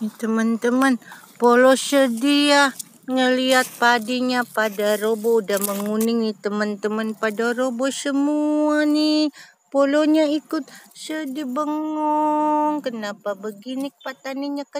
nih Teman-teman, Polo sedia ngelihat padinya pada robo udah menguning nih teman-teman pada robo semua nih. Polonya ikut sedih bengong. Kenapa begini petaninya kan